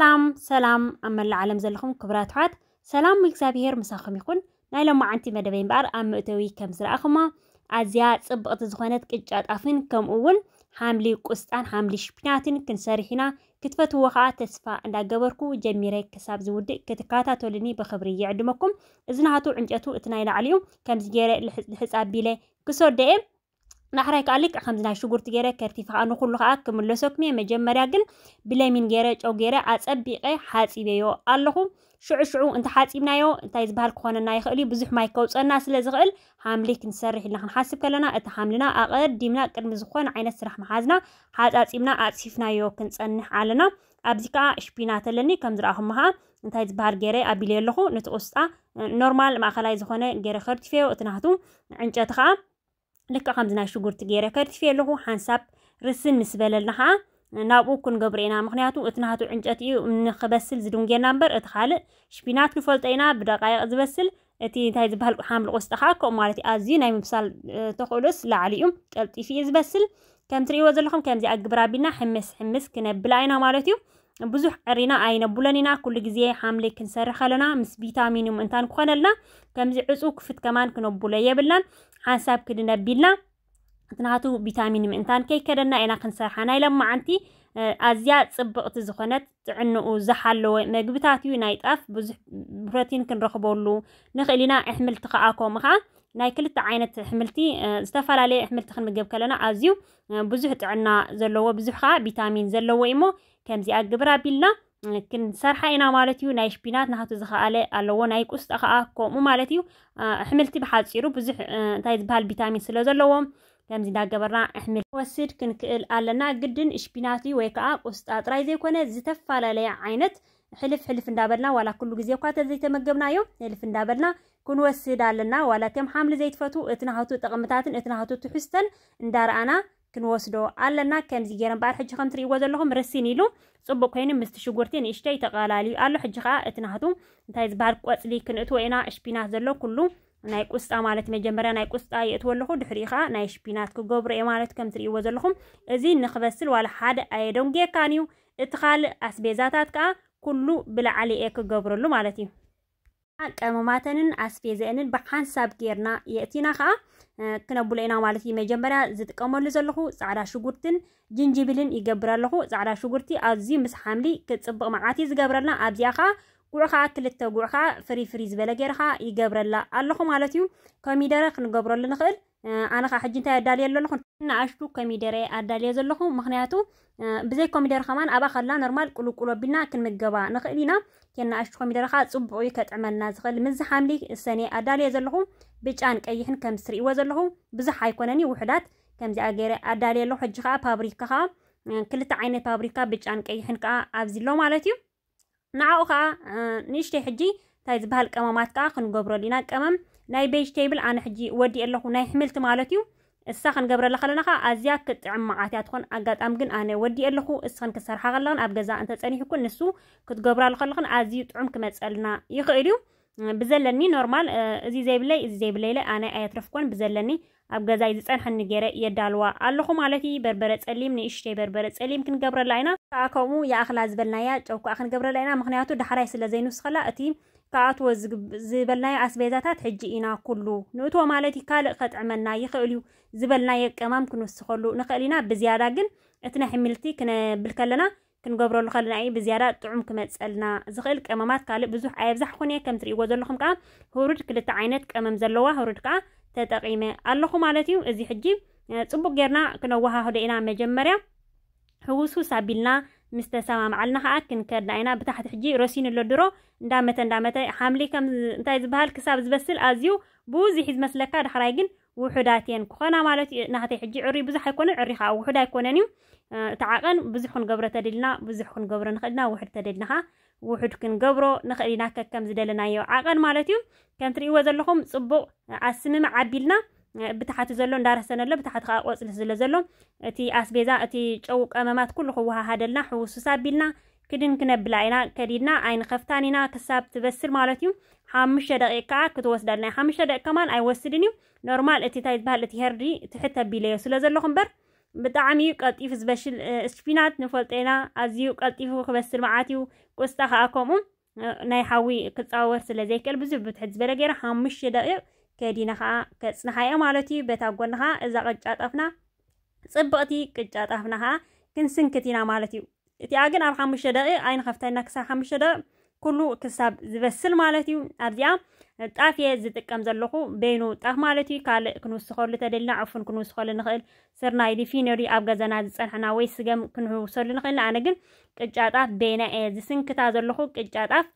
ሰላም ሰላም ኣብ መላእ ዓለም ዘለኹም ክቡራት ኣሕዋት ሰላም እግዚኣብሄር ምሳኹም ይኹን ናይ ሎማዓንቲ መደበይ እምበኣር ኣብ ምእተዊ ከም ዝረኣኹማ ኣዝያ ፅብቕቲ ዝኾነት ቅጫ ጣፍን ከምኡ እውን ሓምሊ ቁስጣን ሓምሊ ሽፒናትን ክንሰርሕ ኢና ክትፈትዎ ከዓ ተስፋ እንዳገበርኩ ጀሚረ ክሳብ ዝውድእ ክትከታተሉኒ ብክብሪ ይዕድመኩም እዚ ናሃቱ ዕንጨቱ እቲ ናይ ላዕሊ እዩ ከምዚ ገይረ ልሕፃ ኣቢለ ክሶደ እየ نحرك عليك خمسة شجور تجارة كرتيفة أنا كل خاك من لسوك مي مجمرة جل بلا من جارة أو جارة عصب بقى حاسي بيو اللهم شو شو أنت حاسي بنايو أنت إذا بحال خوان النايخ اللي بزح مايكوس الناس اللي زغل حاملك نسرح اللي حنحاسب كلنا أتحملنا أقدر ديمنا كرم زخوان عين السرح محزنا حاس حاسي بنا حاسي فنايو كنت أنح علينا أبزك إشبينات آه لني كم دراهمها أنت إذا بحال جارة أبلي اللهم نتقصه نورمال ما خلاي زخوان جارة خرتيفة وتنهتم عن جتخا لکه خم زنای شگر تگیره کرد فیلو خو حساب رسن مسبل نه ها نابو کن جبرینا مخنیاتو اتناتو عنجاتی من خبسل زدنگی نمبر اتخال شپینات کل فلت اینا برقای از بسل اتی تای زبال حامل قسط حاک و مالتی آزی نیم مسال تخلص لعلیم کل تی فی از بسل کم تری وزن لخم کم زی اجبرابینا حمس حمس کن بلاینا مالتیو بزح عرينا عينا بولنينا كل جزية حاملة كنسر خلنا مس فيتامينوم انتان خلنا كم زعسوك فت كمان كنو بولية بلنا حساب كدنا بلنا تنعطو فيتامينوم انتان كي كدنا انا كنسر حنا لما عندي ازيات صبقت زخنت عنو زحلو مجبتاتي نايت اف بزح بروتين كنرخبولو نخلينا احمل تقاكم خا ناي كلتا عينت حملتي استفال علي حملت خن مقب كلنا عازيو بزوح تعنا زلوة بزوحة بيتامين زلوة إمو كم زي أقبرا بيلنا كن سرحة إنا مالتيو ناي شبينات نحطو زخاء علي اللوو ناي كوست أخاء كومو مالتيو حملتي بحاد سيرو بزوح تايز بها البيتامين سلو زلوة كم زي دا قبرنا حمل وسير كن كل قلنا قدن شبيناتي ويكا كوست أطراي زي كونة زتفال علي حلف حلف ندابلنا ولا كل جزيه قاتل زي تمقبنا يوم حلف ندابلنا كن وسيدا لنا ولا تم حامل زيت فتو اتنهاتو تقمتاتن اتنهاتو تحستن اندار انا كن وسدو علنا كم زيجيرن بار حج خمتري وزلهم رسيني لو صبو كيني مستشوغورتين اشتاي تقالالي قالو حج خا اتنهاتو انتايز بار قوصلي كن اتو اينا اشبينا زلو كلو ناي قسطا مالت مجمرا ناي قسطا يتولخو دحريخا ناي شبينات كو غبر اي مالت كم تري وزلهم ازي نخبسل ولا حد اي دونجي كانيو اتخال اسبيزاتات كا كلو بلا علي اي كو غبرلو مالتي ቀመማተንን ኣስፌዘአንን ብሓንሳብ ጌርና የእቲና ከዓ ክነብሎ ኢና ማለት እዩ መጀመርያ ዝጥቀመሉ ዘለኹ ፃዕዳ ሽጉርትን ጅንጅብልን ይገብር ኣለኹ ፃዕዳ ሽጉርቲ ኣዝዩ ምስ ሓምሊ ክፅብቅ መዓት ዝገብረልና ኣብዚኣ ከዓ ጉዕ ከዓ ክልተ ጉዕ ከዓ ፍሪ ፍሪ ዝበለ ገይረ ከዓ ይገብረላ ኣለኹ ማለት እዩ ኮሚደረ ክንገብረሉ ንኽእል ኣነ ከዓ ሕጂ እንታይ ኣዳልየ ኣለኹ ንኣሽቱ ኮሚደረ ኣዳልየ ዘለኹ ምክንያቱ ብዘይ ኮሚደረ ከማን ኣብኣ ከላ ኖርማል ቁልቁሎ ኣቢልና ክንምገባ ንኽእል ኢና እተን ንኣሽቱ ኮሚደረ ከዓ ፅቡቅ እዩ ከጥዕመልና ዝኽእል ምዝ ሓምሊ ሰኔ ኣዳልየ ዘለኹ ብጫን ቀይሕን ከም ዝትርእይዎ ዘለኹ ብዙሕ ኣይኮነኒ ውሕዳት ከምዚኣ ገይረ ኣዳልየ ኣለኹ ሕጂ ከዓ ፓብሪካ ከዓ ክልተ ዓይነት ፓብሪካ ብጫን ቀይሕን ከዓ ኣብዚ ኣሎ ማለት እዩ ንዓኡ ከዓ ንእሽተይ ሕጂ እንታይ ዝበሃል ቀመማት ከዓ ክንገብረሉ ኢና ቀመም ናይ ቤጅቴብል ኣነ ሕጂ ወዲእ ኣለኹ ናይ ሕምልቲ ማለት እዩ السخن قبر الله خلنا خا أزيا كت عم عاتيات خون أجد أم جن أنا ودي الله خو السخن كسر حغلان أبجزا أنت تاني حكون نسو كت الله خلنا أزيا تعم كمتسألنا يخيريو ብዘለኒ ኖርማል እዚ ዘይብለይ እዚ ዘይብለይ ለ ኣነ ኣየትረፍኮን ብዘለኒ ኣብ ገዛይ ዝፀንሐኒ ገይረ የዳልዋ ኣለኹ ማለት እዩ በርበረ ፀሊም ንእሽተይ በርበረ ፀሊም ክንገብረላ ኢና ከዓ ከምኡ የኣኽላ ዝበልናያ ጨው ክንገብረላ ኢና ምክንያቱ ዳሕራይ ስለ ዘይንስኸላ እቲ ካኣትዎ ዝበልናዮ ኣስቤዛታት ሕጂ ኢና ኩሉ ንእትዎ ማለት እዩ ካልእ ከጥዕመና ይኽእል እዩ ዝበልናየ ቀማም ክንውስኸሉ ንኽእል ኢና ብዝያዳ ግን እቲ ናይ ሕምልቲ ክነብል ከለና كنقبرو لخلنا اي بزيارة طعم كمات سألنا زخيل كمامات كالي بزوح اي بزح خونية كم تري وزر لخم كا هورد كلتا عينات كمام زلوا هورد كا تتقيمة اللخو مالاتيو ازي حجي تسبو قيرنا كنوها هدئنا مجمريا هوسو سابيلنا مستسامة معلنا حقا كنكرنا اينا بتاحت حجي روسين اللو درو دامتا دامتا حاملي كم انتايز بهال كساب زبسل ازيو بوزي حيز مسلكا دحرايقن ውሕዳትየን ክኾና ማለት እዩ ናተይ ሕጂ ዕሪ ብዙሕ ኣይኮነን ዕሪ ከዓ ውሕድ ኣይኮነን እዩ እቲ ዓቐን ብዙሕ ክንገብሮ ተደሊና ብዙሕ ክንገብሮ ንኽእልና ውሕድ ተደሊና ከዓ ውሕድ ክንገብሮ ንኽእል ኢና ከከም ዝደለናዮ ዓቐን ማለት እዩ ከም ትርእይዎ ዘለኹም ፅቡቕ ኣስምም ዓቢልና ብታሕቲ ዘሎ እንዳረሰነ ኣሎ ብታሕቲ ከዓ ቆፅሊ ስለ ዘሎ እቲ ኣስቤዛ እቲ ጨው ቀመማት ኩሉ ክወሃሃደልና ሕውሱስ ኣቢልና ክድን ክነብላ ኢና ከዲድና ዓይንኸፍታን ኢና ክሳብ ትበስል ማለት እዩ حمشة دقيقة كتوصل لنا حمشة دقيقة كمان أي وصلني نورمال أتي تايت بها التي هردي تحتها بليو سلزل لكم بر بتعمي قطيف سبيشل اسفينات نفلتينا أزيو قطيف وخبسل معاتيو كوستاها أكومو ناي حاوي كتصور سلزيك البزو بتحدز بلغير حمشة دقيقة كدينا خا كتسنها يا مالتي بتاقونها إذا قجات أفنا صبقتي قجات أفنا ها كنسن كتينا مالتي إتي أغن على حمشة دقيقة أين خفتين نكسر حمشة ኩሉ ክሳብ ዝበስል ማለት እዩ ኣብዚኣ ጣፍ እየ ዝጥቀም ዘለኹ በይኑ ጣፍ ማለት እዩ ካልእ ክንውስኸሉ ተደልና ዕፉን ክንውስኸሉ ንኽእል ስርናይ ዲፊነሪ ኣብ ገዛና ዝፀንሐና ወይ ስገም ክንውሰሉ ንኽእል ኣነ ግን ቅጫ ጣፍ በይና እየ ዝስንክታ ዘለኹ ቅጫ ጣፍ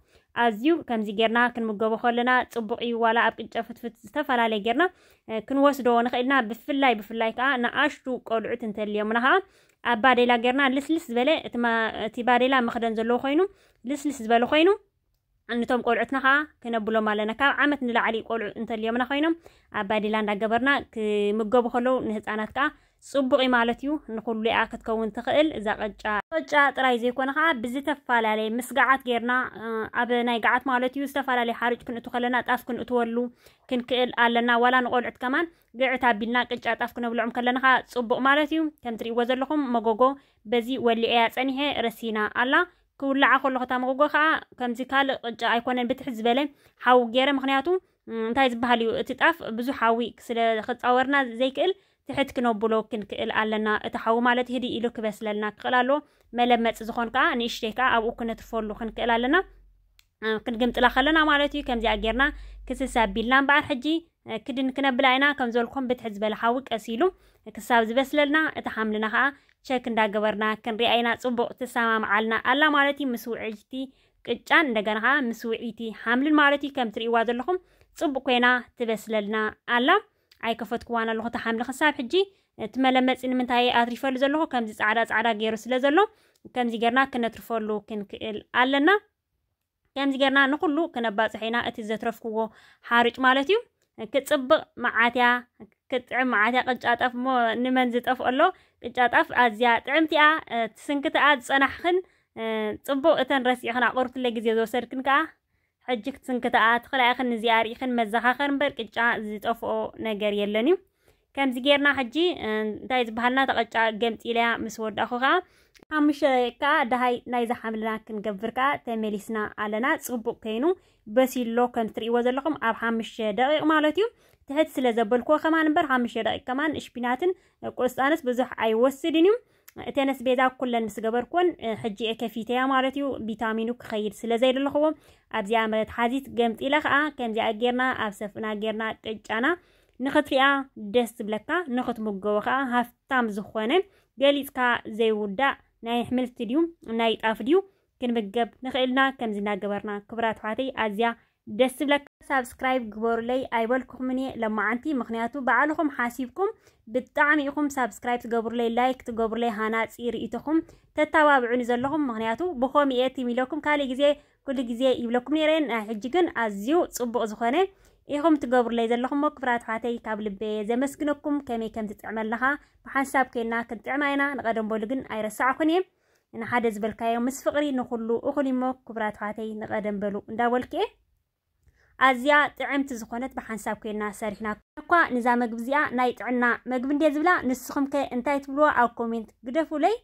ኣዝዩ ከምዚ ጌርና ክንምገቦ ከለና ፅቡቅ እዩ ዋላ ኣብ ቅጫ ፍትፍት ዝተፈላለየ ጌርና ክንወስዶ ንክእልና ብፍላይ ብፍላይ ከዓ ንኣሽቱ ቆልዑት እንተልዮምና ከዓ ኣብ ባዴላ ጌርና ልስልስ ዝበለ እቲ ባዴላ መክደን ዘለዎ ኮይኑ ልስልስ ዝበለ ኮይኑ عندهم قلعتنا خا كنبلو مالنا كا عمت نلعلي قلع انت اليوم نخينم بعد لان دقبرنا كمجب خلو نهز أنا كا صبغ مالتيو نقول لي عاكت كون تخيل إذا قد جاء قد جاء يكون خا بزت فعل عليه مسقعات جيرنا أبنا يقعد مالتيو استفعل عليه حرج كن تخلنا تأف كن تولو كن كل قالنا ولا نقول عد كمان قعد تابينا قد جاء تأف كن بلعم كلنا خا صبغ مالتيو كم تري وزر لكم مجوجو بزي واللي عاد رسينا الله ክውላዓ ከለኹ እታ መጎጎ ከዓ ከምዚ ካልእ ቅጫ ኣይኮነን ብትሕ ዝበለ ሓዊ ገይረ ምክንያቱ እንታይ ዝበሃል እዩ እቲ ጣፍ ብዙ ሓዊ ስለ ክፃወርና ዘይክእል ትሕት ክነብሎ ክንክእል ኣለና እቲ ሓዊ ማለት ህዲ ኢሉ ክበስለልና ክኽእል ኣለዎ መለመፂ ዝኮን ከዓ ንእሽተይ ከዓ ኣብኡ ክነትፈሉ ክንክእል ኣለና ክንግምጥላ ከለና ማለት እዩ ከምዚኣ ጌርና ክስሳ ኣቢልና እምበኣር ሕጂ ክድን ክነብላ ኢና ከም ዝበልኩም ብትሕ ዝበለ ሓዊ ቀሲሉ ክሳብ ዝበስለልና እቲ ሓምልና ከዓ ቸክ እንዳገበርና ክንሪአይና ፅቡቅ ትሰማምዓልና ኣላ ማለት እዩ ምስ ውዒቲ ቅጫን እንደገና ከዓ ምስ ውዒቲ ሓምልን ማለት እዩ ከም ትርእይዋ ዘለኹም ፅቡቅ ኮይና ትበስለልና ኣላ ኣይከፈትክዋን ኣለኹ እቲ ሓምሊ ክሳብ ሕጂ እቲ መለመፂ ንምንታይ ኣትሪፈሉ ዘለኹ ከምዚ ፃዕዳ ፃዕዳ ገይሩ ስለ ዘሎ ከምዚ ጌርና ክነትርፈሉ ክንክእል ኣለና ከምዚ ጌርና ንኩሉ ክነባፅሖ ኢና እቲ ዘትረፍክዎ ሓርጭ ማለት እዩ ክፅብቕ መዓትያ ክጥዕም መዓትያ ቅጫ ጠፍሞ ንመን ዝጠፍኦ ኣሎ ቅጫ ጣፍ ኣዝያ ጥዕምቲኣ ትስንክትኣ ዝፀናሕኽን ፅቡቅ እተን ረሲዕኽን ኣቁርትለ ግዜ ዝወሰድክን ከዓ ሕጂ ክትስንክትኣ ትኽላይኽን እዚኣ ርኢኽን መዘኻኸር እምበር ቅጫ ዝጠፍኦ ነገር የለን እዩ ከምዚ ጌርና ሕጂ እንታይ ዝበሃልና ተቐጫ ገምፂ ኢለያ ምስ ወዳኹ ከዓ ሓሙሽተ ከዓ ድሃይ ናይ ዝሓምልና ክንገብር ከዓ ተመሊስና ኣለና ፅቡቅ ኮይኑ በሲሎ ከም ትርእይዎ ዘለኹም ኣብ ሓሙሽተ ደቂቕ ማለት እዩ ትሕት ስለ ዘበልክዎ ከማን እምበር ሓሙሽተ ደቂቕ ከማን እሽፒናትን ቁርስጣንስ ብዙሕ ኣይወስድን እዩ እተነስ ቤዛ ኩለን ምስ ገበርክዎን ሕጂ ከፊተያ ማለት እዩ ቪታሚኑ ክኸይድ ስለ ዘይደለኽዎ ኣብዚኣ መሬት ሓዚት ኢለ ከዓ ከምዚኣ ጌርና ኣብ ሰፍና ጌርና ቅጫና ንኽትሪኣ ደስ ዝብለካ ንኽትምገቦ ከዓ ሃፍታም ዝኾነ ገሊፅካ ዘይውዳእ ናይ ኣሕምልቲ ድዩ ናይ ጣፍ ድዩ ክንምገብ ንኽእልና ከምዚ እናገበርና ክብራት ኣሕዋተይ ኣዝያ ደስ ዝብለካ ሳብስክራይብ ግበሩለይ ኣይበልኩኹምን እየ ለማዓንቲ ምክንያቱ ባዕልኹም ሓሲብኩም ብጣዕሚ ኢኹም ሳብስክራይብ ትገብሩለይ ላይክ ትገብሩለይ ሃናፂ ርእቶኹም ተተባብዑኒ ዘለኹም ምክንያቱ ብከምኡ እየ ትሚለኩም ካሊእ ግዜ ኩሉ ግዜ ይብለኩም ነይረን ናይ ሕጂ ግን ኣዝዩ ፅቡቅ ዝኾነ ኢኹም ትገብሩለይ ዘለኹም ክብራት ኣሕዋተይ ካብ ልቤ ዘመስግነኩም ከመይ ከም ትጥዕመ ኣለኻ ብሓንሳብ ኮይና ክንጥዕማ ኢና ንቐደም በሉ ግን ኣይረሳዕኹን እየ ንሓደ ዝበልካዮ ምስ ፍቕሪ ንኩሉ እኹል እሞ ክብራት ኣሕዋተይ ንቐደም በሉ እንዳበልክአ ኣዝያ ጥዕምቲ ዝኾነት ብሓንሳብ ኮይና ሰሪሕና እኳ ንዛ መግቢ እዚኣ ናይ ጥዕና መግቢ እንደ ዝብላ ንስኹም ከ እንታይ ትብልዎ ኣብ ኮሜንት ግደፍለይ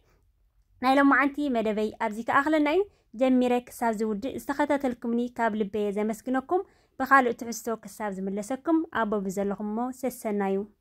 ናይ ሎማዓንቲ መደበይ ኣብዚ ከኣኽለና እዩ ጀሚረ ክሳብ ዝውድእ ዝተኸታተልኩምኒ ካብ ልበየ ዘመስግነኩም بخالق تعستو كساب زملسكم أبو بزلغمو سسنايو